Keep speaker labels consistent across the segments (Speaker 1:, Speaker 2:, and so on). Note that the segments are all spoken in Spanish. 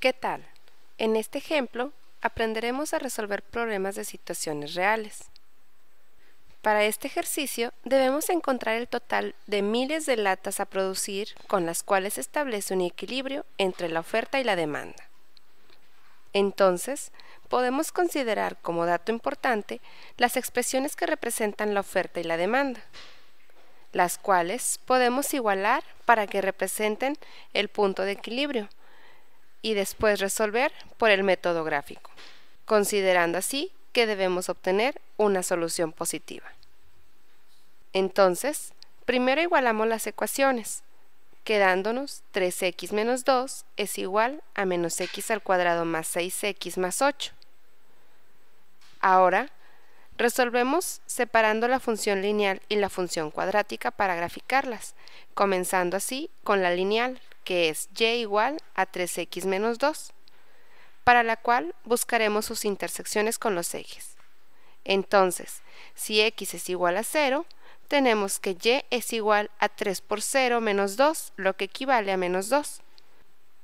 Speaker 1: ¿Qué tal? En este ejemplo aprenderemos a resolver problemas de situaciones reales. Para este ejercicio debemos encontrar el total de miles de latas a producir con las cuales se establece un equilibrio entre la oferta y la demanda. Entonces, podemos considerar como dato importante las expresiones que representan la oferta y la demanda, las cuales podemos igualar para que representen el punto de equilibrio y después resolver por el método gráfico, considerando así que debemos obtener una solución positiva. Entonces, primero igualamos las ecuaciones, quedándonos 3x menos 2 es igual a menos x al cuadrado más 6x más 8. Ahora, resolvemos separando la función lineal y la función cuadrática para graficarlas, comenzando así con la lineal, que es y igual a 3x menos 2, para la cual buscaremos sus intersecciones con los ejes. Entonces, si x es igual a 0, tenemos que y es igual a 3 por 0 menos 2, lo que equivale a menos 2,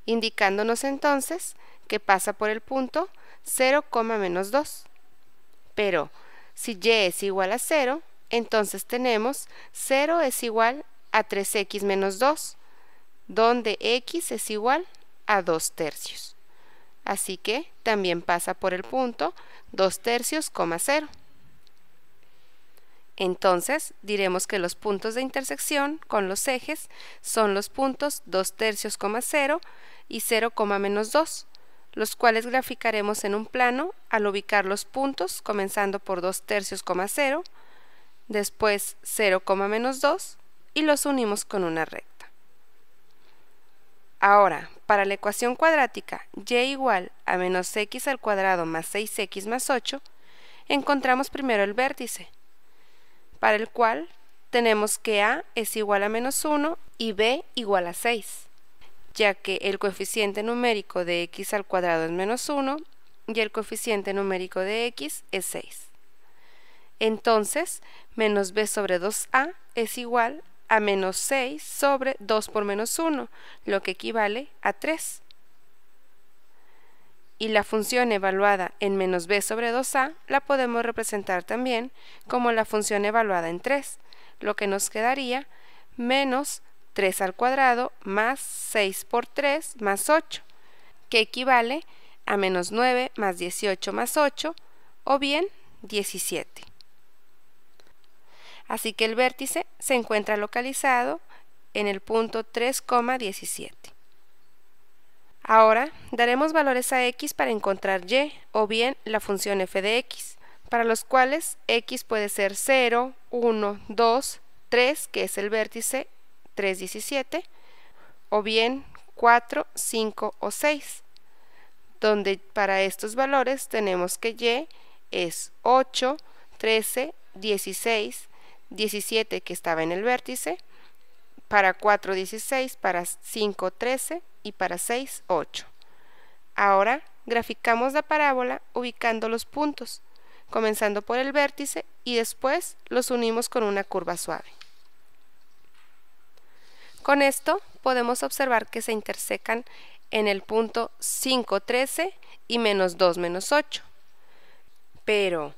Speaker 1: indicándonos entonces que pasa por el punto 0, menos 2. Pero si y es igual a 0, entonces tenemos 0 es igual a 3x menos 2, donde x es igual a 2 tercios. Así que también pasa por el punto 2 tercios, 0. Entonces diremos que los puntos de intersección con los ejes son los puntos 2 tercios, 0 y 0, menos 2, los cuales graficaremos en un plano al ubicar los puntos comenzando por 2 tercios, 0, después 0, menos 2 y los unimos con una recta. Ahora, para la ecuación cuadrática y igual a menos x al cuadrado más 6x más 8, encontramos primero el vértice, para el cual tenemos que a es igual a menos 1 y b igual a 6, ya que el coeficiente numérico de x al cuadrado es menos 1 y el coeficiente numérico de x es 6. Entonces, menos b sobre 2a es igual a a menos 6 sobre 2 por menos 1, lo que equivale a 3. Y la función evaluada en menos b sobre 2a la podemos representar también como la función evaluada en 3, lo que nos quedaría menos 3 al cuadrado más 6 por 3 más 8, que equivale a menos 9 más 18 más 8, o bien 17. Así que el vértice se encuentra localizado en el punto 3,17. Ahora daremos valores a x para encontrar y o bien la función f de x, para los cuales x puede ser 0, 1, 2, 3, que es el vértice 3,17, o bien 4, 5 o 6, donde para estos valores tenemos que y es 8, 13, 16, 17 que estaba en el vértice, para 4, 16, para 5, 13 y para 6, 8. Ahora graficamos la parábola ubicando los puntos, comenzando por el vértice y después los unimos con una curva suave. Con esto podemos observar que se intersecan en el punto 5, 13 y menos 2, menos 8. Pero,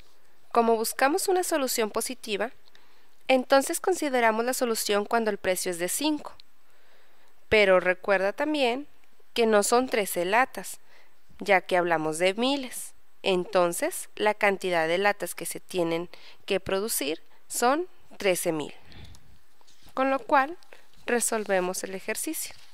Speaker 1: como buscamos una solución positiva, entonces consideramos la solución cuando el precio es de 5. Pero recuerda también que no son 13 latas, ya que hablamos de miles. Entonces, la cantidad de latas que se tienen que producir son 13.000. Con lo cual, resolvemos el ejercicio.